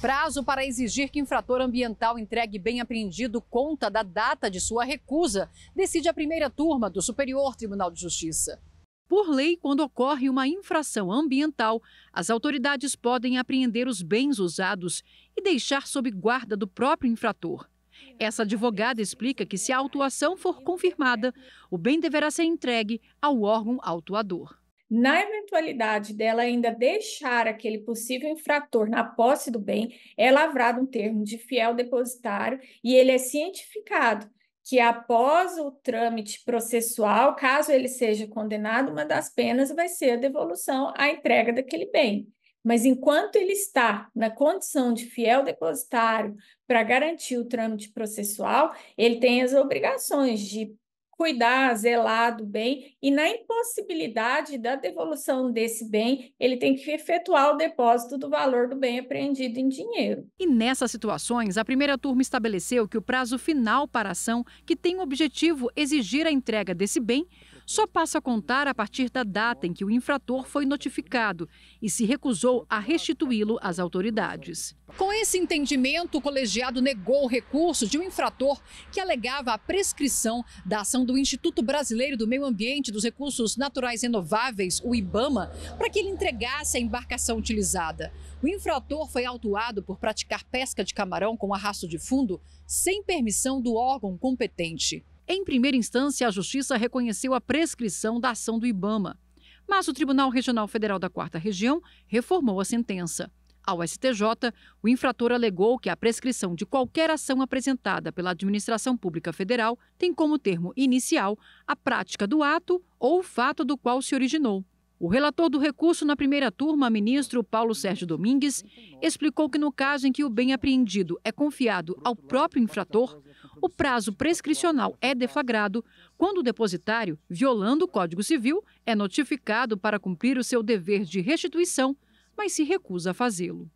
Prazo para exigir que infrator ambiental entregue bem apreendido conta da data de sua recusa, decide a primeira turma do Superior Tribunal de Justiça. Por lei, quando ocorre uma infração ambiental, as autoridades podem apreender os bens usados e deixar sob guarda do próprio infrator. Essa advogada explica que, se a autuação for confirmada, o bem deverá ser entregue ao órgão autuador. Na eventualidade dela ainda deixar aquele possível infrator na posse do bem, é lavrado um termo de fiel depositário e ele é cientificado que após o trâmite processual, caso ele seja condenado, uma das penas vai ser a devolução à entrega daquele bem. Mas enquanto ele está na condição de fiel depositário para garantir o trâmite processual, ele tem as obrigações de cuidar, zelar do bem, e na impossibilidade da devolução desse bem, ele tem que efetuar o depósito do valor do bem apreendido em dinheiro. E nessas situações, a primeira turma estabeleceu que o prazo final para a ação, que tem o objetivo exigir a entrega desse bem, só passa a contar a partir da data em que o infrator foi notificado e se recusou a restituí-lo às autoridades. Com esse entendimento, o colegiado negou o recurso de um infrator que alegava a prescrição da ação do Instituto Brasileiro do Meio Ambiente dos Recursos Naturais Renováveis, o IBAMA, para que ele entregasse a embarcação utilizada. O infrator foi autuado por praticar pesca de camarão com arrasto de fundo sem permissão do órgão competente. Em primeira instância, a Justiça reconheceu a prescrição da ação do Ibama, mas o Tribunal Regional Federal da Quarta Região reformou a sentença. Ao STJ, o infrator alegou que a prescrição de qualquer ação apresentada pela Administração Pública Federal tem como termo inicial a prática do ato ou fato do qual se originou. O relator do recurso na primeira turma, ministro Paulo Sérgio Domingues, explicou que no caso em que o bem apreendido é confiado ao próprio infrator, o prazo prescricional é deflagrado quando o depositário, violando o Código Civil, é notificado para cumprir o seu dever de restituição, mas se recusa a fazê-lo.